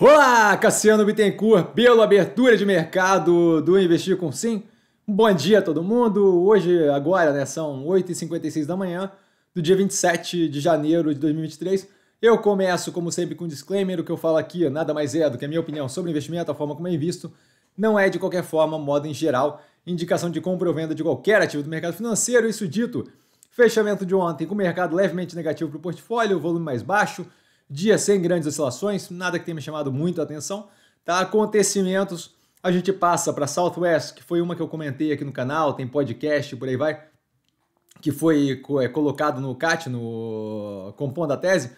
Olá, Cassiano Bittencourt, pela abertura de mercado do Investir com Sim. Bom dia a todo mundo. Hoje, agora, né, são 8h56 da manhã do dia 27 de janeiro de 2023. Eu começo, como sempre, com um disclaimer. O que eu falo aqui nada mais é do que a minha opinião sobre investimento, a forma como eu é invisto. Não é, de qualquer forma, modo em geral, indicação de compra ou venda de qualquer ativo do mercado financeiro. Isso dito, fechamento de ontem com o mercado levemente negativo para o portfólio, volume mais baixo, dia sem grandes oscilações, nada que tenha me chamado muito a atenção. Tá? Acontecimentos, a gente passa para Southwest, que foi uma que eu comentei aqui no canal, tem podcast, por aí vai, que foi é, colocado no CAT, no Compondo a Tese,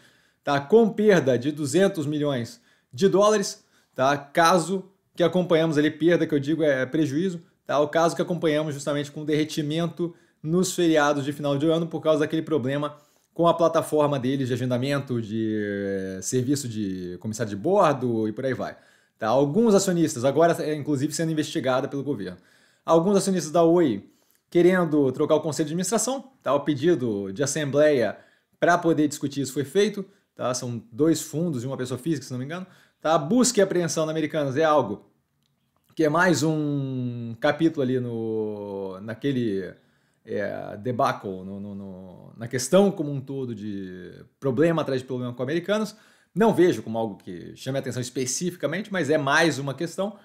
tá? com perda de 200 milhões de dólares, tá? caso que acompanhamos ali, perda que eu digo é, é prejuízo, tá? o caso que acompanhamos justamente com derretimento nos feriados de final de ano por causa daquele problema com a plataforma deles de agendamento, de eh, serviço de comissário de bordo e por aí vai. Tá? Alguns acionistas, agora é, inclusive sendo investigada pelo governo. Alguns acionistas da Oi querendo trocar o conselho de administração, tá? o pedido de assembleia para poder discutir isso foi feito. Tá? São dois fundos e uma pessoa física, se não me engano. Tá? A busca e apreensão na Americanas é algo que é mais um capítulo ali no, naquele é, debacle, no, no, no na questão como um todo de problema atrás de problema com americanos, não vejo como algo que chame a atenção especificamente, mas é mais uma questão.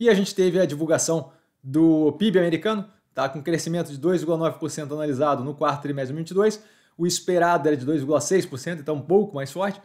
E a gente teve a divulgação do PIB americano, tá? com crescimento de 2,9% analisado no quarto trimestre de 2022, o esperado era de 2,6%, então um pouco mais forte,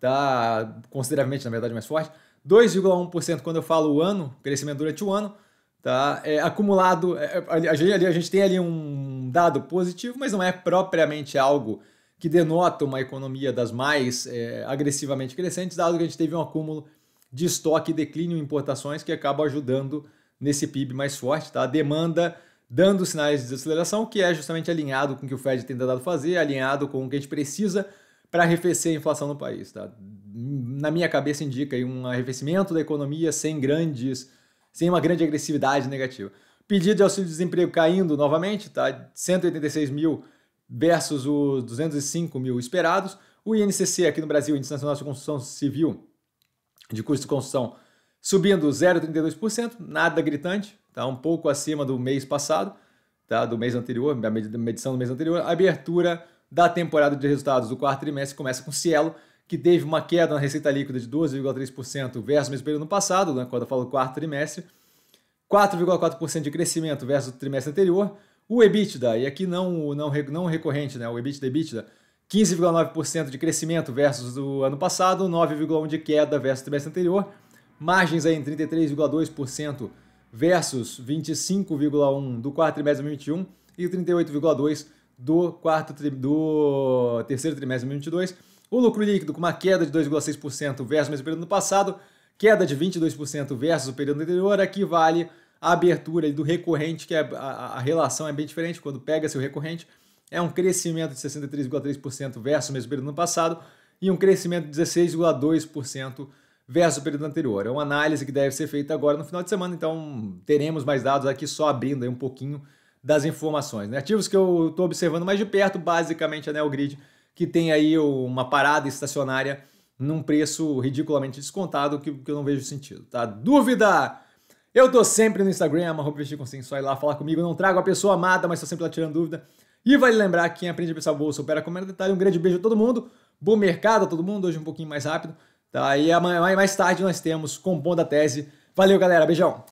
tá? consideravelmente, na verdade, mais forte. 2,1% quando eu falo o ano, crescimento durante o ano, tá? É acumulado, é, é ali, ali, a gente tem ali um dado positivo, mas não é propriamente algo que denota uma economia das mais é, agressivamente crescentes, dado que a gente teve um acúmulo de estoque e declínio em importações que acaba ajudando nesse PIB mais forte, tá? A demanda dando sinais de desaceleração, que é justamente alinhado com o que o Fed tem tentado fazer, alinhado com o que a gente precisa para arrefecer a inflação no país, tá? Na minha cabeça indica um arrefecimento da economia sem grandes sem uma grande agressividade negativa. Pedido de auxílio-desemprego caindo novamente, tá? 186 mil versus os 205 mil esperados. O INCC aqui no Brasil, Índice Nacional de Construção Civil, de custo de construção, subindo 0,32%, nada gritante, tá? um pouco acima do mês passado, tá? do mês anterior, da medição do mês anterior. A abertura da temporada de resultados do quarto trimestre começa com Cielo, que teve uma queda na receita líquida de 12,3% versus o mesmo período no passado, né, quando eu falo quarto trimestre, 4,4% de crescimento versus o trimestre anterior, o EBITDA, e aqui não não, não recorrente, né, o EBITDA EBITDA, 15,9% de crescimento versus o ano passado, 9,1% de queda versus o trimestre anterior, margens aí em 33,2% versus 25,1% do quarto trimestre de 2021 e 38,2% do, quarto, do terceiro trimestre de 2022. O lucro líquido com uma queda de 2,6% versus o mesmo período do passado, queda de 22% versus o período anterior, aqui vale a abertura do recorrente, que é a, a relação é bem diferente quando pega-se o recorrente, é um crescimento de 63,3% versus o mesmo período do passado e um crescimento de 16,2% versus o período anterior. É uma análise que deve ser feita agora no final de semana, então teremos mais dados aqui só abrindo um pouquinho das informações. Né? Ativos que eu estou observando mais de perto, basicamente é a Neogrid Grid que tem aí uma parada estacionária num preço ridiculamente descontado que, que eu não vejo sentido, tá? Dúvida? Eu tô sempre no Instagram, arroba só ir lá falar comigo, não trago a pessoa amada, mas tô sempre lá tirando dúvida. E vale lembrar que quem aprende a pensar bolsa opera com menor detalhe. Tá? Um grande beijo a todo mundo, bom mercado a todo mundo, hoje um pouquinho mais rápido, tá? E amanhã, mais tarde nós temos Compondo a Tese. Valeu, galera, beijão!